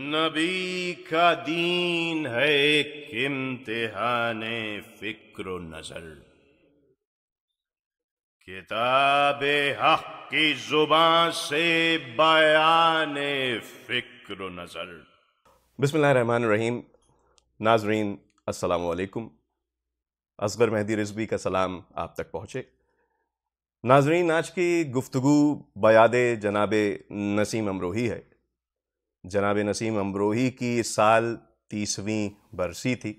नबी का दीन है किमतिहाने फिक्र नजर किताब हक की जुबान से बयान फिक्र नजर बिस्मिल्लाहमान रहीम नाजरीन वालेकुम असगर मेहदी रिजवी का सलाम आप तक पहुँचे नाजरीन आज की गुफ्तु बयाद जनाब नसीम अमरोही है जनाब नसीम अमरोही की इस साल तीसवीं बरसी थी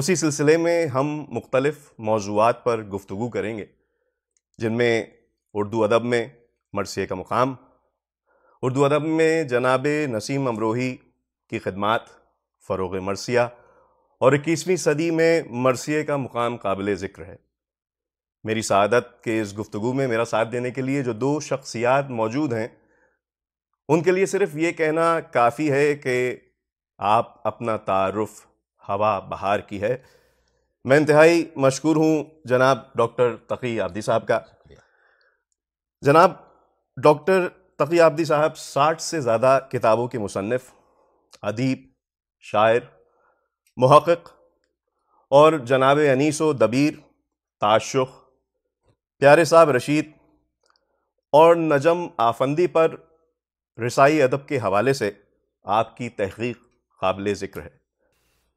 उसी सिलसिले में हम मुख्तलफ़ मौजूद पर गुफ्तु करेंगे जिनमें उर्दू अदब में मरसी का मुकाम उर्दू अदब में जनाब नसीम अमरोही की खदमात फ़रोग मरसिया और इक्कीसवीं सदी में मरसी का मुकाम काबिल ज़िक्र है मेरी सदत के इस गुफ्तु में मेरा साथ देने के लिए जो दो शख्सियात मौजूद हैं उनके लिए सिर्फ ये कहना काफ़ी है कि आप अपना तारफ़ हवा बहार की है मैं इंतहाई मशहूर हूँ जनाब डॉक्टर तकी आबदी साहब का जनाब डॉक्टर तकी आब्दी साहब साठ से ज़्यादा किताबों के मुसनफ़ अदीब शायर महक़ और जनाब अनीस व दबीर ताशुख प्यारे साहब रशीद और नजम आफंदी पर रसाई अदब के हवाले से आपकी तहकीक काबिल ज़िक्र है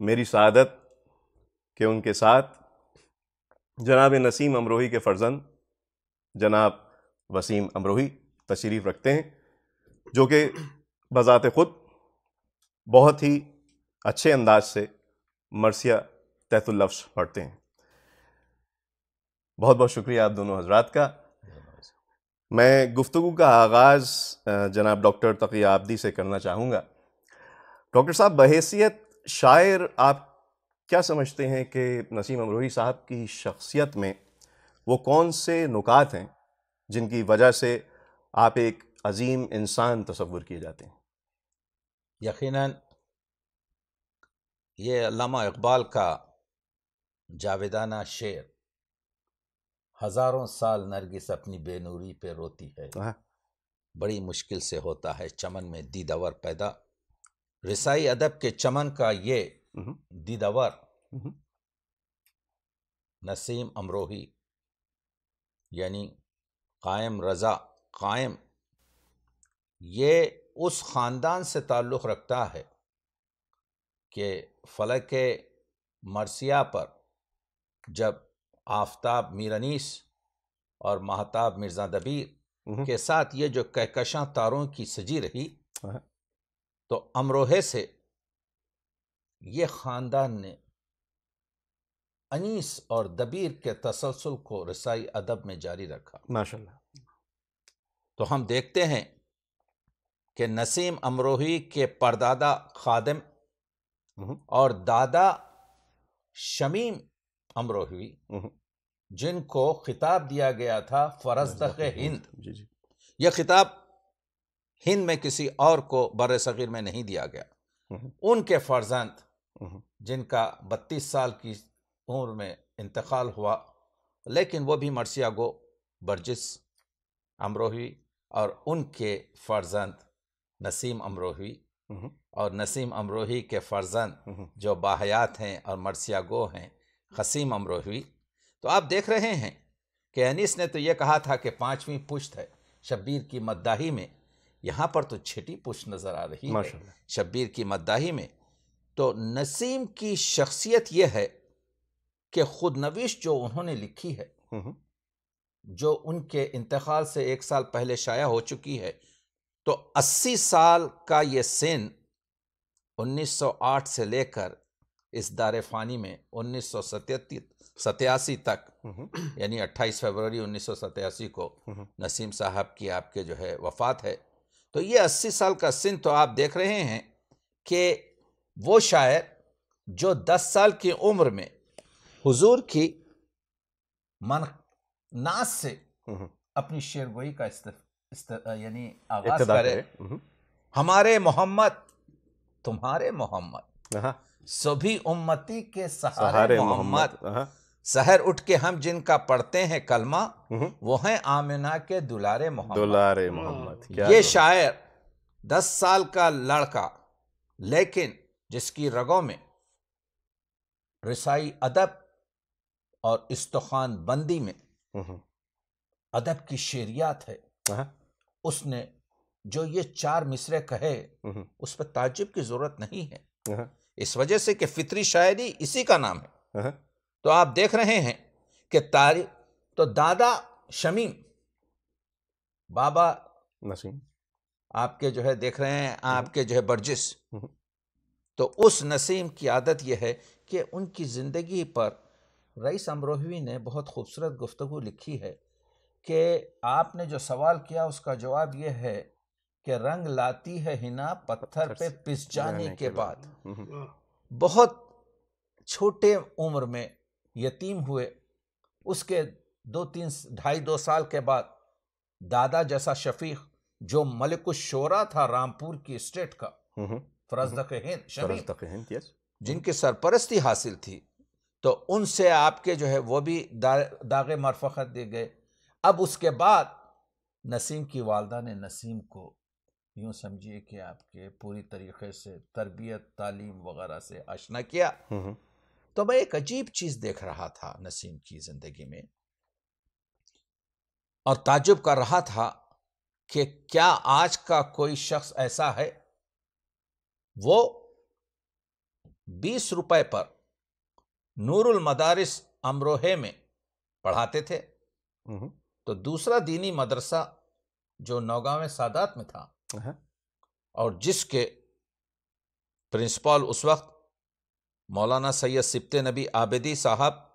मेरी शादत के उनके साथ जनाब नसीम अमरोही के फ़र्जंद जनाब वसीम अमरोही तशरीफ़ रखते हैं जो कि बज़ात ख़ुद बहुत ही अच्छे अंदाज से मरसिया तहतुल्लफ्स पढ़ते हैं बहुत बहुत शुक्रिया आप दोनों हजरात का मैं गुफ्तु का आगाज़ जनाब डॉक्टर तकी आबदी से करना चाहूँगा डॉक्टर साहब बहसीत शायर आप क्या समझते हैं कि नसीम अमरोही साहब की शख्सियत में वो कौन से नुकात हैं जिनकी वजह से आप एक अजीम इंसान तस्वुर किए जाते हैं यकीन ये इकबाल का जावेदाना शेर हजारों साल नरगिस अपनी बेनूरी पे रोती है हाँ। बड़ी मुश्किल से होता है चमन में दीदवर पैदा रिसाई अदब के चमन का ये हम्म। दीदवर हम्म। नसीम अमरोही यानी कायम रज़ा कायम ये उस ख़ानदान से ताल्लुक़ रखता है कि फलक मरसिया पर जब आफ्ताब मीरनीस और महताब मिर्जा दबीर हम्म। के साथ ये जो कहकशां तारों की सजी रही हाँ। तो अमरोहे से ये ख़ानदान ने अनीस और दबीर के तसलसल को रसाई अदब में जारी रखा माशा तो हम देखते हैं कि नसीम अमरोही के परदादा खादम हम्म। और दादा शमीम अमरोही हम्म। जिनको खिताब दिया गया था फ़रज हिंद जी जी यह खिताब हिंद में किसी और को बर सग़ीर में नहीं दिया गया हम्म। उनके फर्जंद हम्म। जिनका बत्तीस साल की उम्र में इंतकाल हुआ लेकिन वो भी मरसियागो बर्जिस अमरोही और उनके फर्जंद नसीम अमरोही और नसीम अमरोही के फर्जंद जो बाहयात हैं और मरसियागो हैं हसीम अमरोही तो आप देख रहे हैं कि अनीस ने तो ये कहा था कि पांचवीं पुश्त है शब्बीर की मद्दाही में यहाँ पर तो छठी पुष्ट नज़र आ रही है शब्बीर की मद्दाही में तो नसीम की शख्सियत यह है कि खुद नवीश जो उन्होंने लिखी है हम्म, हम्म। जो उनके इंतकाल से एक साल पहले शाया हो चुकी है तो अस्सी साल का ये सिन 1908 से लेकर इस दार फ़ानी में उन्नीस सौ तक हम्म। यानी 28 फरवरी उन्नीस सौ को हम्म। नसीम साहब की आपके जो है वफ़ात है तो ये 80 साल का सिन तो आप देख रहे हैं कि वो शायर जो 10 साल की उम्र में हुजूर की मन नाश से हम्म। अपनी शेरगोई का इस्त, इस्त, यानी आगाज करे हमारे मोहम्मद तुम्हारे मोहम्मद हाँ। सभी उम्मती के सहारे, मोहम्मद हाँ। शहर उठ के हम जिनका पढ़ते हैं कलमा हम्म। वो है आमिना के दुलारे मोहम्मद दुलारे मोहम्मद ये शायर दस साल का लड़का लेकिन जिसकी रगों में रसाई अदब और इस्तखान बंदी में हम्म। अदब की शेरियात है हाँ। उसने जो ये चार मिसरे कहे हम्म। उस पर ताज्जुब की जरूरत नहीं है हाँ। इस वजह से कि फितरी शायरी इसी का नाम है तो आप देख रहे हैं कि तारी तो दादा शमीम बाबा नसीम आपके जो है देख रहे हैं आपके जो है बर्जिस तो उस नसीम की आदत यह है कि उनकी ज़िंदगी पर रईस अमरोही ने बहुत खूबसूरत गुफ्तु लिखी है कि आपने जो सवाल किया उसका जवाब यह है कि रंग लाती है हिना पत्थर पे पिस जाने के के बाद हम्म, हम्म। हाँ। बहुत छोटे उम्र में यतीम हुए उसके दो तीन ढाई दो साल के बाद दादा जैसा शफीक जो मलिक शोरा था रामपुर की स्टेट का हम्म, फरजदक हिंद शफीक जिनकी सरपरस्ती हासिल थी तो उनसे आपके जो है वो भी दा, दागे मरफत दिए गए अब उसके बाद नसीम की वालदा ने नसीम को यूँ समझिए कि आपके पूरी तरीके से तरबियत तालीम वगैरह से आशना किया हम्म। तो मैं एक अजीब चीज़ देख रहा था नसीम की ज़िंदगी में और ताजुब कर रहा था कि क्या आज का कोई शख्स ऐसा है वो बीस रुपए पर नूरुल मदारिस अमरोहे में पढ़ाते थे हम्म। तो दूसरा दीनी मदरसा जो नौगांव सादात में था और जिसके प्रिंसिपल उस वक्त मौलाना सैयद सिप्त नबी आबदी साहब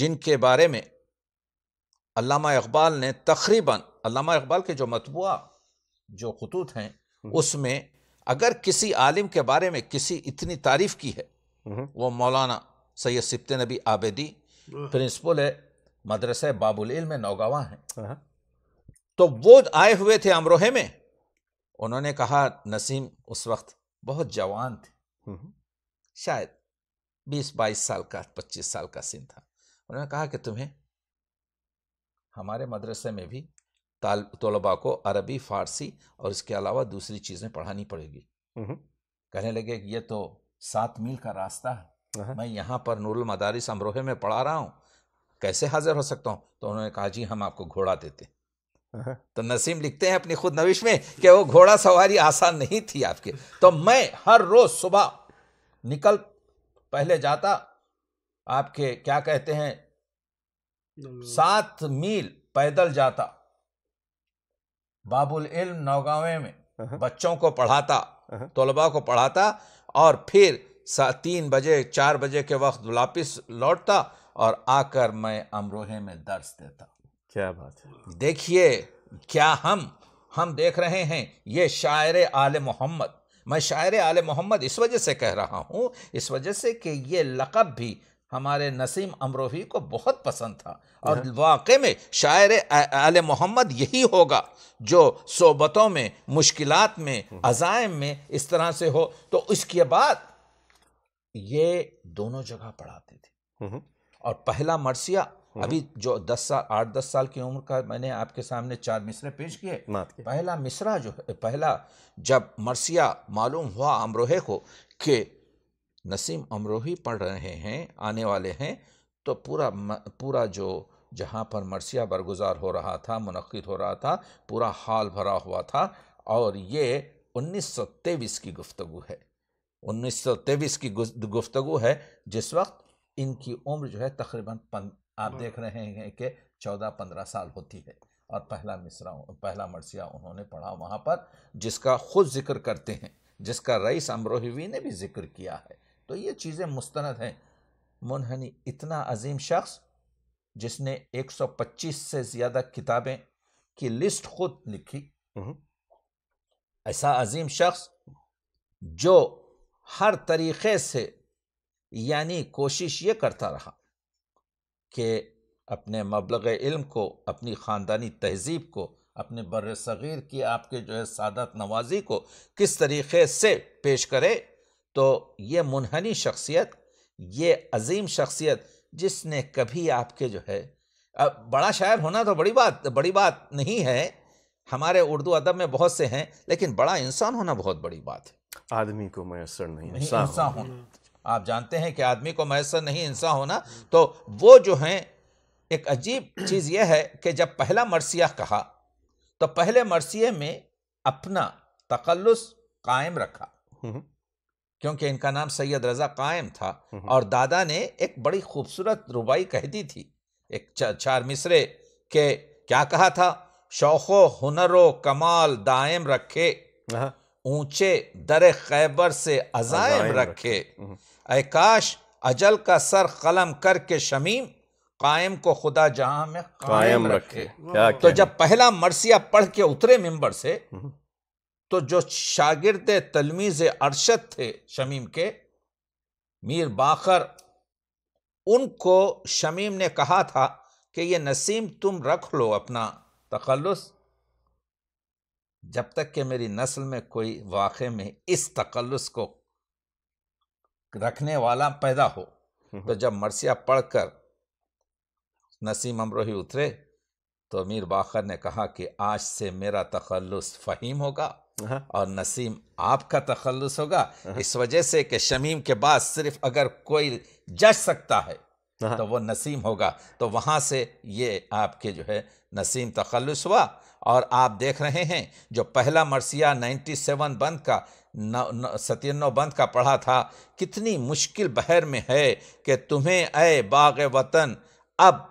जिनके बारे में अलामा इकबाल ने तकरीबन इकबाल के जो मतबूा जो खतूत हैं हम्म। उसमें अगर किसी आलिम के बारे में किसी इतनी तारीफ की है हम्म। वो मौलाना सैयद सिप्त नबी आबदी प्रिंसिपल है मदरसा बाबुल में नौगावा हैं तो वो आए हुए थे अमरोहे में उन्होंने कहा नसीम उस वक्त बहुत जवान थे हम्म। शायद बीस बाईस साल का पच्चीस साल का सीन था उन्होंने कहा कि तुम्हें हमारे मदरसे में भी तलबा को अरबी फारसी और इसके अलावा दूसरी चीज़ें पढ़ानी पड़ेगी हम्म। कहने लगे कि ये तो सात मील का रास्ता है हाँ, हाँ। मैं यहाँ पर नूरुल मदारिस अमरोहे में पढ़ा रहा हूँ कैसे हाजिर हो सकता हूँ तो उन्होंने कहा जी हम आपको घोड़ा देते हाँ। तो नसीम लिखते हैं अपनी खुद नविश में कि वो घोड़ा सवारी आसान नहीं थी आपके तो मैं हर रोज सुबह निकल पहले जाता आपके क्या कहते हैं सात मील पैदल जाता बाबुल इल्म नौगावे में हाँ। बच्चों को पढ़ाता हाँ। तलबा को पढ़ाता और फिर तीन बजे चार बजे के वक्त वापिस लौटता और आकर मैं अमरोहे में दर्ज देता क्या बात है देखिए क्या हम हम देख रहे हैं ये शायर आल मोहम्मद मैं शायर आल मोहम्मद इस वजह से कह रहा हूँ इस वजह से कि ये लक़ब भी हमारे नसीम अमरोही को बहुत पसंद था और हाँ। वाक़ में शायर आल मोहम्मद यही होगा जो सोबतों में मुश्किल में हम्म। अजायम में इस तरह से हो तो इसके बाद ये दोनों जगह पढ़ाते थे हम्म। और पहला मरसिया हम्म। अभी जो दस साल आठ दस साल की उम्र का मैंने आपके सामने चार मिसरे पेश किए पहला मिसरा जो है पहला जब मरसिया मालूम हुआ अमरोहे को कि नसीम अमरोही पढ़ रहे हैं आने वाले हैं तो पूरा पूरा जो जहाँ पर मरसिया बरगुजार हो रहा था मनद हो रहा था पूरा हाल भरा हुआ था और ये उन्नीस सौ की गुफ्तु है उन्नीस सौ तेईस की गुफ्तु है जिस वक्त इनकी उम्र जो है तकरीबन आप हाँ। देख रहे हैं कि चौदह पंद्रह साल होती है और पहला मिसरा पहला मरसिया उन्होंने पढ़ा वहाँ पर जिसका खुद जिक्र करते हैं जिसका रईस अमरोहवी ने भी जिक्र किया है तो ये चीज़ें मुस्ंद हैं मुनहनी इतना अजीम शख्स जिसने 125 से ज़्यादा किताबें की लिस्ट खुद लिखी हम्म। ऐसा अजीम शख्स जो हर तरीक़े से यानी कोशिश ये करता रहा कि अपने मबलग इल्म को अपनी ख़ानदानी तहजीब को अपने बर सग़ीर की आपके जो है सादत नवाजी को किस तरीके से पेश करे तो ये मुनहनी शख्सियत ये अजीम शख्सियत जिसने कभी आपके जो है अब बड़ा शायर होना तो बड़ी बात बड़ी बात नहीं है हमारे उर्दू अदब में बहुत से हैं लेकिन बड़ा इंसान होना बहुत बड़ी बात है आदमी को मैसर नहीं इंसान होना आप जानते हैं कि आदमी को मैसर नहीं इंसान होना तो वो जो हैं एक अजीब चीज़ यह है कि जब पहला मरसिया कहा तो पहले मरसिए में अपना तकल्लुस कायम रखा हम्म हम्म। क्योंकि इनका नाम सैयद रज़ा कायम था हम्म और दादा ने एक बड़ी खूबसूरत रुबाई कह दी थी एक चार मिसरे के क्या कहा था शौखो हुनरो कमाल दायम रखे हाँ। ऊंचे दर खैबर से अजायम रखे, रखे। काश अजल का सर कलम करके शमीम कायम को खुदा जहां में कायम रखे, रखे। तो जब पहला मरसिया पढ़ के उतरे मिंबर से हम्म। तो जो शागिर्द तलमीज अरशद थे शमीम के मीर बाखर उनको शमीम ने कहा था कि ये नसीम तुम रख लो अपना तखलस जब तक कि मेरी नस्ल में कोई वाक़े में इस तखलस को रखने वाला पैदा हो हम्म, तो हम्म। जब मरसिया पढ़कर नसीम अमरोही उतरे तो अमीर बाखर ने कहा कि आज से मेरा तखलस फ़हीम होगा और नसीम आपका तखलस होगा इस वजह से कि शमीम के बाद सिर्फ अगर कोई जज सकता है तो वो नसीम होगा तो वहाँ से ये आपके जो है नसीम तखलस हुआ और आप देख रहे हैं जो पहला मरसिया 97 बंद का सत्यनो बंद का पढ़ा था कितनी मुश्किल बहर में है कि तुम्हें अय बाग वतन अब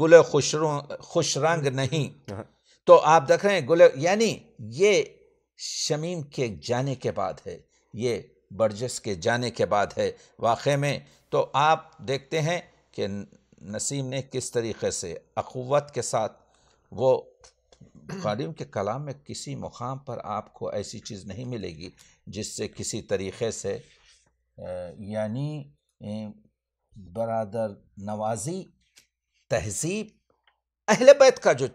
गुल खुश रंग नहीं हाँ। तो आप देख रहे हैं गुल यानी ये शमीम के जाने के बाद है ये बर्जस के जाने के बाद है वाक़े में तो आप देखते हैं कि नसीम ने किस तरीके से अखवत के साथ वो गालिम के कलाम में किसी मुकाम पर आपको ऐसी चीज़ नहीं मिलेगी जिससे किसी तरीक़े से यानी बरदर नवाजी तहजीब अहल बैत का जो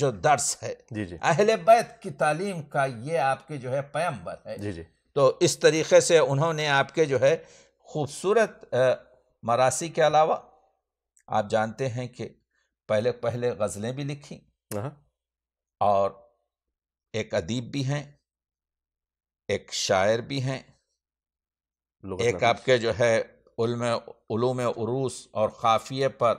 जो दर्स है जी जी अहल बैत की तालीम का ये आपके जो है पैम्बर है जी जी तो इस तरीक़े से उन्होंने आपके जो है खूबसूरत मरासी के अलावा आप जानते हैं कि पहले पहले गज़लें भी लिखी हाँ। और एक अदीब भी हैं एक शायर भी हैं एक आपके जो है उलूम उरूस और खाफिये पर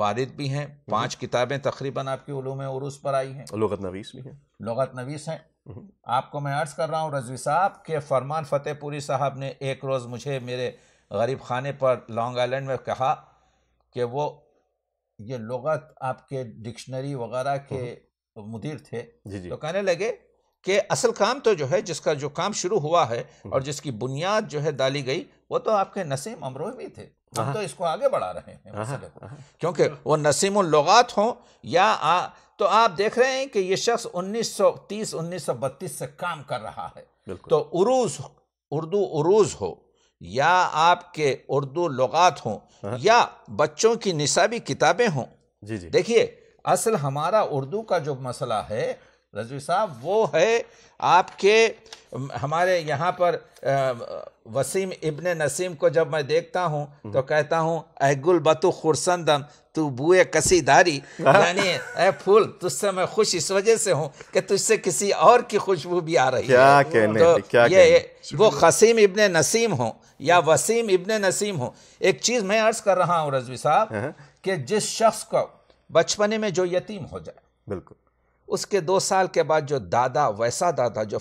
वारिद भी हैं हम्म। पांच किताबें तकरीबन आपकी उलूम उरूस पर आई हैं लगत नवीस भी हैं लगत नवीस हैं हम्म। आपको मैं अर्ज़ कर रहा हूँ रजवी साहब के फरमान फ़तेहपुरी साहब ने एक रोज़ मुझे मेरे गरीब खाने पर लॉन्ग आइलैंड में कहा कि वो ये लगत आपके डिक्शनरी वगैरह के हम्म। मुदिर थे जी जी। तो कहने लगे कि असल काम तो जो है जिसका जो काम शुरू हुआ है और जिसकी बुनियाद जो है डाली गई वो तो आपके नसीम अमरोही में थे हम हाँ। तो इसको आगे बढ़ा रहे हैं हाँ, हाँ, क्योंकि वो नसीम लगात हों या आ, तो आप देख रहे हैं कि ये शख्स 1930 1932 से काम कर रहा है तो उरूज उर्दू उरूज हो या आपके उर्दू लगात हों या बच्चों की निसाबी किताबें हों जी देखिए असल हमारा उर्दू का जो मसला है रजवी साहब वो है आपके हमारे यहाँ पर वसीम इब्ने नसीम को जब मैं देखता हूँ तो कहता हूँ ए गुल बतु खुरसंदम तू बुए कसीदारी यानी ए फूल तुझसे मैं खुश इस वजह से हूँ कि तुझसे किसी और की खुशबू भी आ रही क्या है कहने, तो क्या ये कहने? वो खसीम इब्न नसीम हो या वसीम इब्न नसीम हो एक चीज़ मैं अर्ज़ कर रहा हूँ रजवी साहब हाँ। कि जिस शख्स को बचपने में जो यतीम हो जाए बिल्कुल उसके दो साल के बाद जो दादा वैसा दादा जो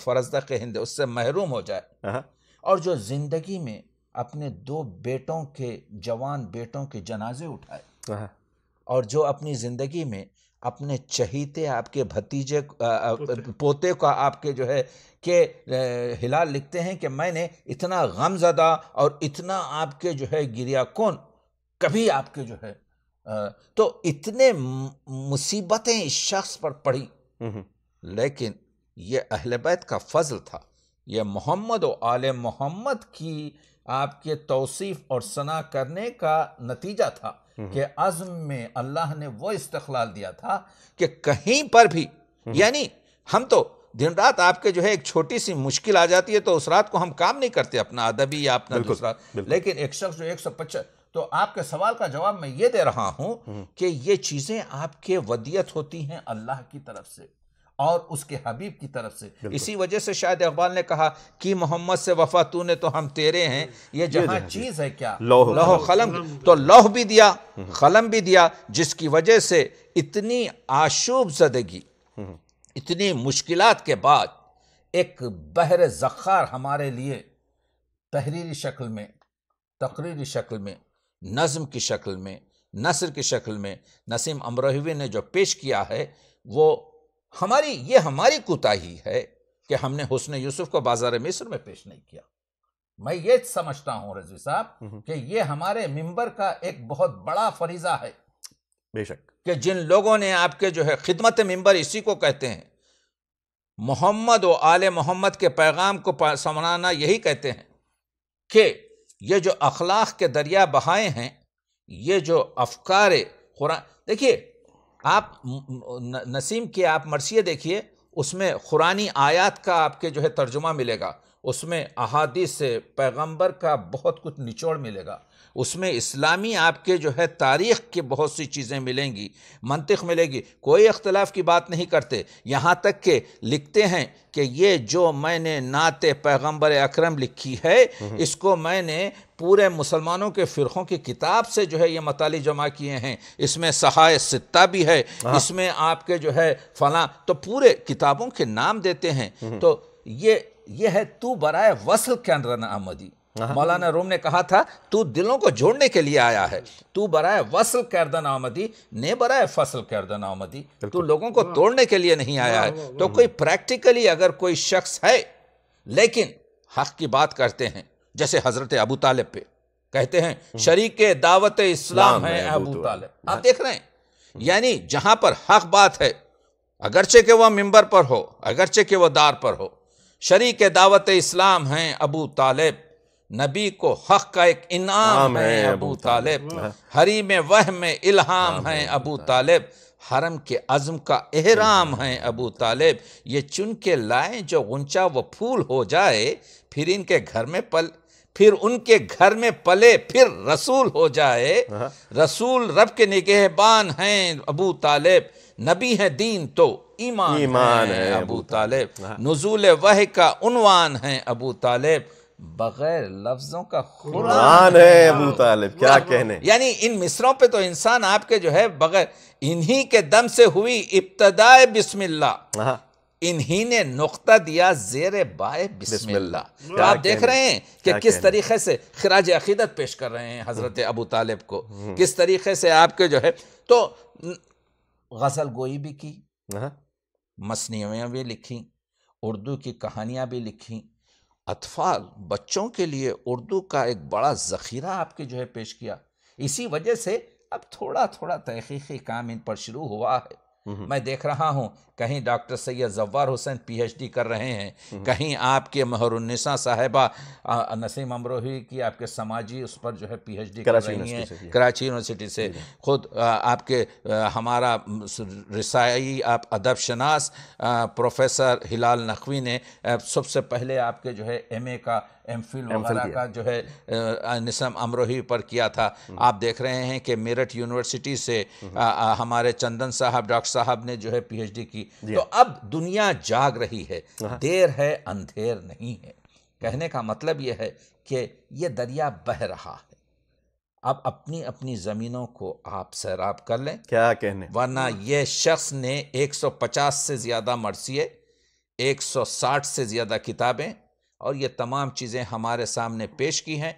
के हिंद उससे महरूम हो जाए हाँ। और जो ज़िंदगी में अपने दो बेटों के जवान बेटों के जनाजे उठाए हाँ। और जो अपनी ज़िंदगी में अपने चहीते आपके भतीजे पोते का आपके जो है के हिलाल लिखते हैं कि मैंने इतना गमजदा और इतना आपके जो है गिरिया कौन कभी आपके जो है तो इतने मुसीबतें इस शख्स पर पड़ी हम्म, हम्म। लेकिन यह अहलबैत का फजल था यह मोहम्मद और आले मोहम्मद की आपके तोसीफ़ और सना करने का नतीजा था हम्म, कि अज़म में अल्लाह ने वो इस्तलाल दिया था कि कहीं पर भी यानी हम तो दिन रात आपके जो है एक छोटी सी मुश्किल आ जाती है तो उस रात को हम काम नहीं करते अपना अदबी या अपना दूसरा लेकिन एक शख्स जो एक सौ पचास तो आपके सवाल का जवाब मैं ये दे रहा हूं हम्म। कि ये चीजें आपके वदियत होती हैं अल्लाह की तरफ से और उसके हबीब की तरफ से इसी वजह से शायद अकबाल ने कहा कि मोहम्मद से वफा तू ने तो हम तेरे हैं ये जहाँ चीज है क्या लोह लोह कलम तो लोह भी दिया कलम हम्म। भी दिया जिसकी वजह से इतनी आशूब जदगी हम्म। इतनी मुश्किल के बाद एक बहर जखार हमारे लिए तहरीरी शक्ल में तकरीरी शक्ल में नज़म की शक्ल में नसर की शक्ल में नसीम अमरोहवी ने जो पेश किया है वो हमारी ये हमारी कोताही है कि हमने हुसन यूसुफ को बाजार मिस्र में पेश नहीं किया मैं ये समझता हूँ रजवी साहब हम्म। कि ये हमारे मेंबर का एक बहुत बड़ा फरीजा है बेशक कि जिन लोगों ने आपके जो है खिदमत मेंबर इसी को कहते हैं मोहम्मद व आल मोहम्मद के पैगाम को समझाना यही कहते हैं कि ये जो अखलाक के दरिया बहाए हैं ये जो अफकार कुरान देखिए आप नसीम के आप मरसिए देखिए उसमें कुरानी आयात का आपके जो है तर्जुमा मिलेगा उसमें अहादी से पैगंबर का बहुत कुछ निचोड़ मिलेगा उसमें इस्लामी आपके जो है तारीख़ के बहुत सी चीज़ें मिलेंगी मनतिक मिलेगी कोई अख्तिलाफ़ की बात नहीं करते यहाँ तक के लिखते हैं कि ये जो मैंने नात पैगंबर अकरम लिखी है हम्म। इसको मैंने पूरे मुसलमानों के फ़िरक़ों की किताब से जो है ये मताली जमा किए हैं इसमें सहाय सत्ता भी है हाँ। इसमें आपके जो है फला तो पूरे किताबों के नाम देते हैं हम्म। तो ये ये है तू बराए वसल के अंदर अहमदी हाँ। मौलाना रोम ने कहा था तू दिलों को जोड़ने के लिए आया है तू बराए वसल कैरदन आमदी ने बराए फसल कैरदन आमदी तू लोगों को तोड़ने के लिए नहीं आया है तो कोई प्रैक्टिकली अगर कोई शख्स है लेकिन हक की बात करते हैं जैसे हजरत अबू तालिब पे कहते हैं हम्म। शरीक दावत इस्लाम है अबू तालिब आप हाँ। देख रहे हैं हम्म। यानी जहां पर हक बात है अगरचे के वह मेंबर पर हो अगरचे के वह दार पर हो शरीक दावत इस्लाम हैं अबू तालिब नबी को हक का एक इनाम है अबू तालिब हाँ। हरी में वह में इल्हाम है अबू तालिब हरम के अज़म का एहराम है अबू तालिब ये चुन के लाए जो गुंचा व फूल हो जाए फिर इनके घर में पल फिर उनके घर में पले फिर रसूल हो जाए हाँ। रसूल रब के निगहबान हैं अबू तालिब नबी हैं दीन तो ईमान ईमान है, है अबू तालेब हाँ। नजूल वह का उनवान है अबू तालेब बगैर लफ्जों का कुरान है अबू तालिब क्या कहने यानी इन मिसरों पे तो इंसान आपके जो है बगैर इन्हीं के दम से हुई इब्तदाए बिस्मिल्लाह हाँ। इन्हीं ने नुक्ता दिया जेर बाए बिस्मिल्ला तो आप देख रहे हैं कि किस तरीके से खराज अकीदत पेश कर रहे हैं हजरत हम्म। अबू तालिब को हम्म। किस तरीके से आपके जो है तो गजल गोई भी की हाँ। मसनवियाँ भी लिखीं उर्दू की कहानियाँ भी लिखीं अतफाल बच्चों के लिए उर्दू का एक बड़ा ज़ख़ीरा आपके जो है पेश किया इसी वजह से अब थोड़ा थोड़ा तहकीकी काम इन पर शुरू हुआ है हम्म। मैं देख रहा हूँ कहीं डॉक्टर सैयद जव्वार हुसैन पीएचडी कर रहे हैं हम्म। कहीं आपके महरुन्निसा साहिबा नसीम अमरोही की आपके समाजी उस पर जो है पीएचडी कर रही हैं कराची यूनिवर्सिटी से खुद आपके हमारा रसाई आप अदब शनास प्रोफेसर हिलाल नकवी ने सबसे पहले आपके जो है एमए का एम फिल वगैरह का जो है निसम अमरोही पर किया था हम्म। आप देख रहे हैं कि मेरठ यूनिवर्सिटी से हम्म। आ, आ, हमारे चंदन साहब डॉक्टर साहब ने जो है पीएचडी की तो अब दुनिया जाग रही है हाँ। देर है अंधेर नहीं है कहने का मतलब यह है कि यह दरिया बह रहा है अब अपनी अपनी ज़मीनों को आप सैराब कर लें क्या कहने वरना यह शख्स ने 150 से ज़्यादा मरसिए 160 से ज़्यादा किताबें और ये तमाम चीज़ें हमारे सामने पेश की हैं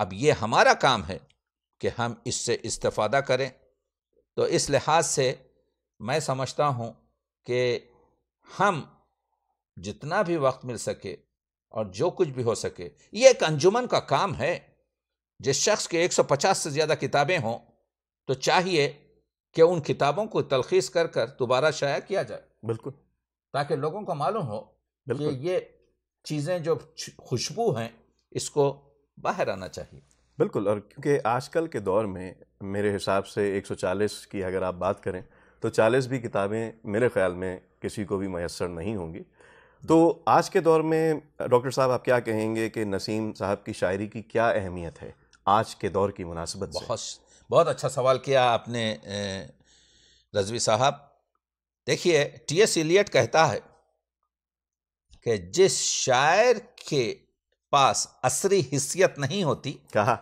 अब ये हमारा काम है कि हम इससे इस्ता करें तो इस लिहाज से मैं समझता हूं कि हम जितना भी वक्त मिल सके और जो कुछ भी हो सके ये एक अंजुमन का काम है जिस शख्स के 150 से ज़्यादा किताबें हों तो चाहिए कि उन किताबों को तलखीस कर कर दोबारा शाया किया जाए बिल्कुल ताकि लोगों को मालूम हो कि ये चीज़ें जो खुशबू हैं इसको बाहर आना चाहिए बिल्कुल और क्योंकि आजकल के दौर में मेरे हिसाब से 140 की अगर आप बात करें तो चालीस भी किताबें मेरे ख्याल में किसी को भी मैसर नहीं होंगी तो आज के दौर में डॉक्टर साहब आप क्या कहेंगे कि नसीम साहब की शायरी की क्या अहमियत है आज के दौर की मुनासिबत बहुत बहुत अच्छा सवाल किया आपने रजवी साहब देखिए टी एस एलियट कहता है कि जिस शायर के पास असरी हिस्सियत नहीं होती कहा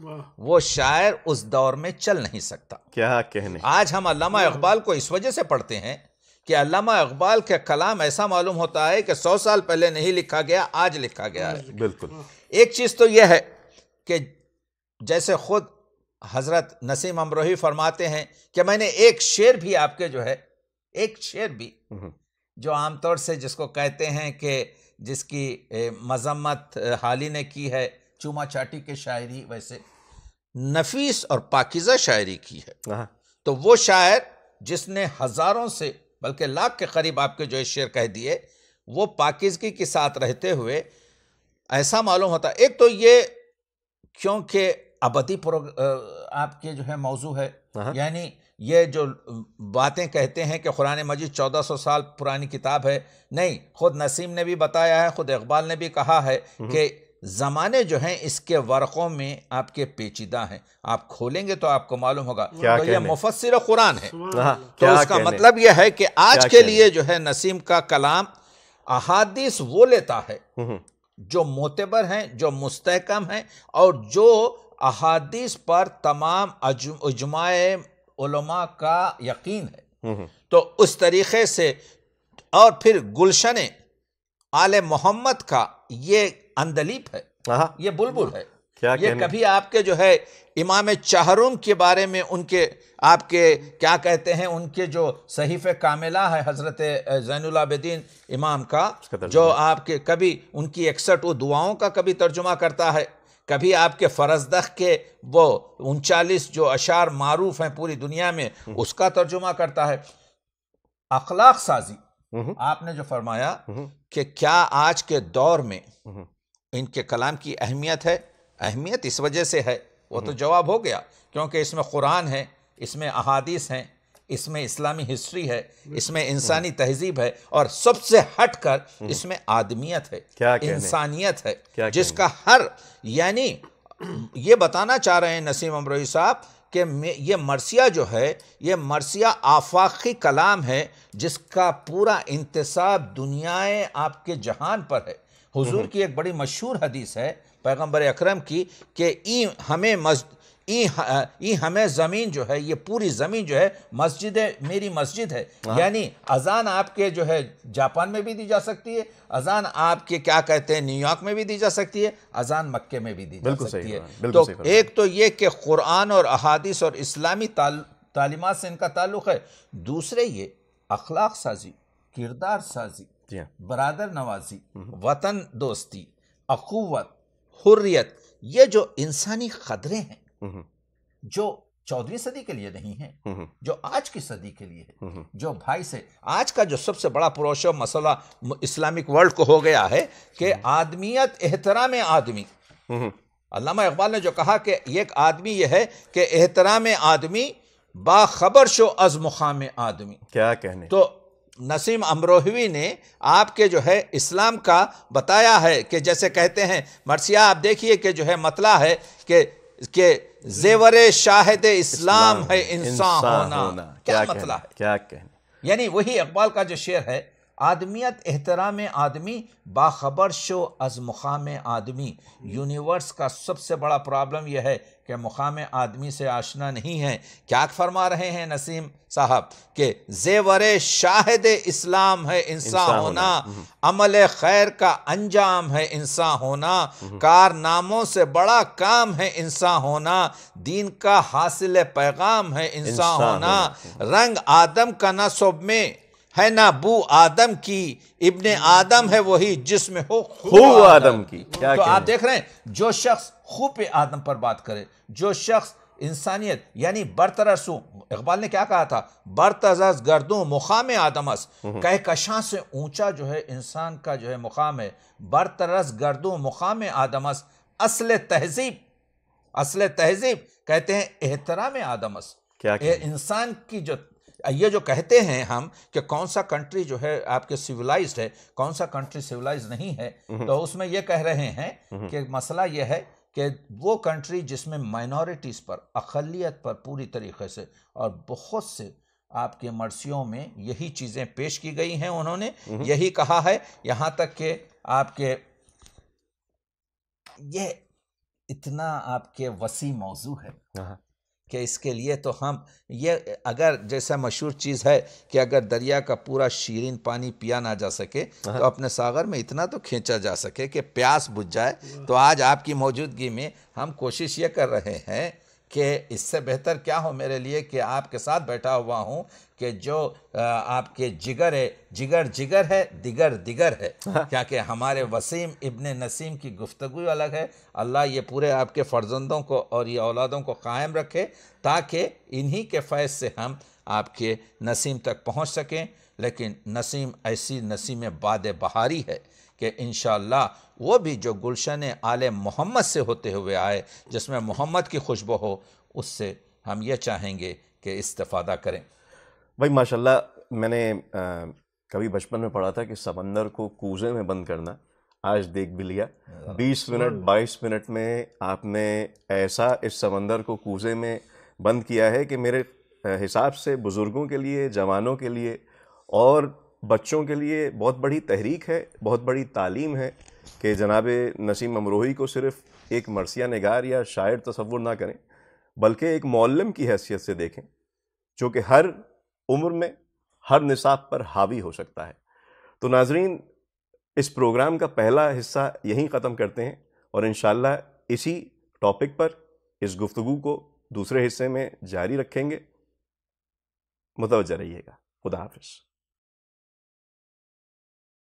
वो शायर उस दौर में चल नहीं सकता क्या कहने आज हम अल्लामा इकबाल को इस वजह से पढ़ते हैं कि अल्लामा इकबाल का कलाम ऐसा मालूम होता है कि सौ साल पहले नहीं लिखा गया आज लिखा गया है बिल्कुल एक चीज़ तो यह है कि जैसे खुद हज़रत नसीम अमरोही फरमाते हैं कि मैंने एक शेर भी आपके जो है एक शेर भी हम्म। जो आमतौर से जिसको कहते हैं कि जिसकी मजम्मत हाली ने की है चूमा चाटी के शायरी वैसे नफीस और पाकिजा शायरी की है हाँ। तो वो शायर जिसने हज़ारों से बल्कि लाख के करीब आपके जो शेर कह दिए वो पाकिजगी के साथ रहते हुए ऐसा मालूम होता एक तो ये क्योंकि अबदी आपके जो है मौजू है हाँ। यानी ये जो बातें कहते हैं कि कुरान मजीद चौदह सौ साल पुरानी किताब है नहीं खुद नसीम ने भी बताया है खुद इकबाल ने भी कहा है हम्म। कि ज़माने जो हैं इसके वर्कों में आपके पेचीदा हैं आप खोलेंगे तो आपको मालूम होगा तो यह मुफसर कुरान है हाँ, तो उसका मतलब यह है कि आज के लिए जो है नसीम का कलाम अहादीस वो लेता है हम्म, हम्म। जो मोतबर हैं जो मुस्तकम हैं और जो अहादीस पर तमाम अजमाए का यकीन है हम्म, तो उस तरीके से और फिर गुलशन आल मोहम्मद का ये अंदलीप है ये बुलबुल हाँ। है क्या ये कभी आपके जो है इमाम चाहरुम के बारे में उनके आपके क्या कहते हैं उनके जो सहीफ़ कामिला है हज़रत जैनलाबद्दीन इमाम का जो आपके कभी उनकी इकसठ वो दुआओं का कभी तर्जुमा करता है कभी आपके फरजदख के वो उनचालीस जो अशार मारूफ हैं पूरी दुनिया में हम्म। उसका तर्जुमा करता है अखलाक साजी हम्म। आपने जो फरमाया हम्म। कि क्या आज के दौर में इनके कलाम की अहमियत है अहमियत इस वजह से है वो तो जवाब हो गया क्योंकि इसमें कुरान है इसमें अहादीस हैं इसमें इस्लामी हिस्ट्री है इसमें इंसानी तहजीब है और सबसे हट कर इसमें आदमियत है इंसानियत है जिसका हर यानी ये बताना चाह रहे हैं नसीम अमरोही साहब कि ये मरसिया जो है ये मरसिया आफाकी कलाम है जिसका पूरा इंतसाब दुनियाएं आपके जहान पर है हुजूर की एक बड़ी मशहूर हदीस है पैगंबर अकरम की कि ई हमें मस्ज ई हमें ज़मीन जो है ये पूरी ज़मीन जो है मस्जिद है मेरी मस्जिद है हाँ। यानी अजान आपके जो है जापान में भी दी जा सकती है अजान आपके क्या कहते हैं न्यूयॉर्क में भी दी जा सकती है अजान मक्के में भी दी जा सकती है तो एक तो ये कि कुरान और अहादिस और इस्लामी तालीमत से इनका ताल्लुक़ है दूसरे ये अखलाक साजी किरदार साजी बरदर नवाजी हम्म। वतन दोस्ती अखुवत हुर्रियत ये जो इंसानी खदरें हैं हम्म। जो चौदवी सदी के लिए नहीं है हम्म। जो आज की सदी के लिए है जो भाई से आज का जो सबसे बड़ा पुरोश मसला इस्लामिक वर्ल्ड को हो गया है कि आदमियत एहतराम आदमी अलामा इकबाल ने जो कहा कि एक आदमी यह है कि एहतराम आदमी बाखबर शो अज मुकाम आदमी क्या कहने तो नसीम अमरोहवी ने आपके जो है इस्लाम का बताया है कि जैसे कहते हैं मरसिया आप देखिए कि जो है मतला है कि के जेवर शाहिद इस्लाम है इंसान होना, होना क्या, क्या मतला है क्या कहने यानी वही अकबाल का जो शेर है आदमियत एहतराम आदमी बाखबर शो अज मुकाम आदमी यूनिवर्स का सबसे बड़ा प्रॉब्लम यह है कि मुकाम आदमी से आशना नहीं है क्या फरमा रहे हैं नसीम साहब के जेवर शाहिद इस्लाम है इंसान होना हम्म। अमल खैर का अंजाम है इंसान होना हम्म। कारनामों से बड़ा काम है इंसान होना दीन का हासिल पैगाम है इंसान होना रंग आदम का न सब में है ना बू आदम की इबन आदम है वही जिसमें हो खूब आदम, आदम की क्या तो आप देख रहे हैं जो शख्स खूब आदम पर बात करे जो शख्स इंसानियत यानी बरतरसू इकबाल ने क्या कहा था बरतजस गर्दो मुकाम आदमस हम्म। कहकशां से ऊंचा जो है इंसान का जो है मुकाम है बरतरस गर्दो मुकाम आदमस असल तहजीब असल तहजीब कहते हैं एहतराम आदमस क्या इंसान की जो ये जो कहते हैं हम कि कौन सा कंट्री जो है आपके सिविलाइज्ड है कौन सा कंट्री सिविलाइज नहीं है हम्म। तो उसमें ये कह रहे हैं हम्म। कि मसला ये है कि वो कंट्री जिसमें माइनॉरिटीज़ पर अखलियत पर पूरी तरीके से और बहुत से आपके मर्सियों में यही चीज़ें पेश की गई हैं उन्होंने हम्म। यही कहा है यहाँ तक कि आपके ये इतना आपके वसी मौजू है हाँ। कि इसके लिए तो हम ये अगर जैसा मशहूर चीज़ है कि अगर दरिया का पूरा शीरीन पानी पिया ना जा सके हाँ। तो अपने सागर में इतना तो खींचा जा सके कि प्यास बुझ जाए तो आज आपकी मौजूदगी में हम कोशिश ये कर रहे हैं कि इससे बेहतर क्या हो मेरे लिए कि आपके साथ बैठा हुआ हूँ कि जो आपके जिगर है जिगर जिगर है दिगर दिगर है हाँ। क्या कि हमारे वसीम इब्न नसीम की गुफ्तु अलग है अल्लाह ये पूरे आपके फ़र्जंदों को और ये औलादों को कायम रखे ताकि इन्हीं के फैज़ से हम आपके नसीम तक पहुँच सकें लेकिन नसीम ऐसी नसीम बाद बहारी है कि इन वो भी जो गुलशन आल मोहम्मद से होते हुए आए जिसमें मोहम्मद की खुशबू हो उससे हम ये चाहेंगे कि इस्तफ़ादा करें भाई माशाल्लाह मैंने आ, कभी बचपन में पढ़ा था कि समंदर को कूजे में बंद करना आज देख भी लिया बीस मिनट बाईस मिनट में आपने ऐसा इस समंदर को कूजे में बंद किया है कि मेरे हिसाब से बुज़ुर्गों के लिए जवानों के लिए और बच्चों के लिए बहुत बड़ी तहरीक है बहुत बड़ी तालीम है कि जनाब नसीम अमरोही को सिर्फ एक मरसिया नगार या शायर तस्वुर ना करें बल्कि एक मौलम की हैसियत से देखें जो कि हर उम्र में हर निसाब पर हावी हो सकता है तो नाजरीन इस प्रोग्राम का पहला हिस्सा यहीं ख़त्म करते हैं और इन इसी टॉपिक पर इस गुफ्तु को दूसरे हिस्से में जारी रखेंगे मुतवजा रहिएगा खुदा हाफिज़